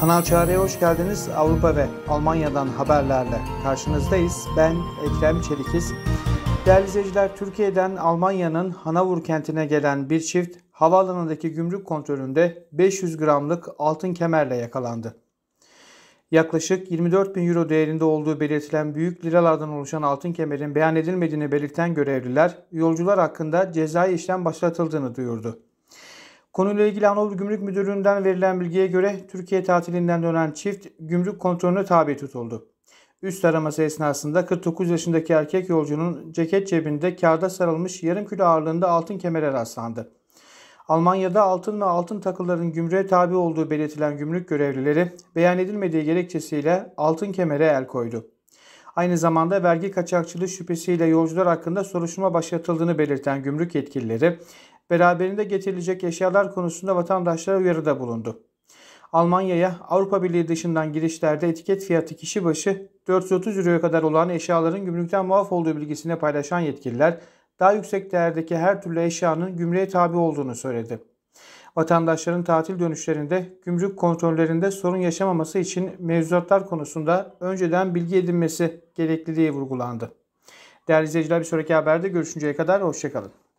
Kanal Çağrı'ya hoş geldiniz. Avrupa ve Almanya'dan haberlerle karşınızdayız. Ben Ekrem Çelikiz. Değerli izleyiciler, Türkiye'den Almanya'nın Hanavur kentine gelen bir çift havaalanındaki gümrük kontrolünde 500 gramlık altın kemerle yakalandı. Yaklaşık 24 bin euro değerinde olduğu belirtilen büyük liralardan oluşan altın kemerin beyan edilmediğini belirten görevliler, yolcular hakkında cezai işlem başlatıldığını duyurdu. Konuyla ilgili Anadolu Gümrük Müdürlüğü'nden verilen bilgiye göre Türkiye tatilinden dönen çift gümrük kontrolüne tabi tutuldu. Üst araması esnasında 49 yaşındaki erkek yolcunun ceket cebinde karda sarılmış yarım kilo ağırlığında altın kemere rastlandı. Almanya'da altın ve altın takıların gümrüğe tabi olduğu belirtilen gümrük görevlileri beyan edilmediği gerekçesiyle altın kemere el koydu. Aynı zamanda vergi kaçakçılığı şüphesiyle yolcular hakkında soruşturma başlatıldığını belirten gümrük yetkilileri beraberinde getirilecek eşyalar konusunda vatandaşlara uyarıda bulundu. Almanya'ya Avrupa Birliği dışından girişlerde etiket fiyatı kişi başı 430 euroya kadar olan eşyaların gümrükten muaf olduğu bilgisini paylaşan yetkililer, daha yüksek değerdeki her türlü eşyanın gümrüğe tabi olduğunu söyledi. Vatandaşların tatil dönüşlerinde gümrük kontrollerinde sorun yaşamaması için mevzuatlar konusunda önceden bilgi edinmesi gerekliliği vurgulandı. Değerli izleyiciler bir sonraki haberde görüşünceye kadar hoşçakalın.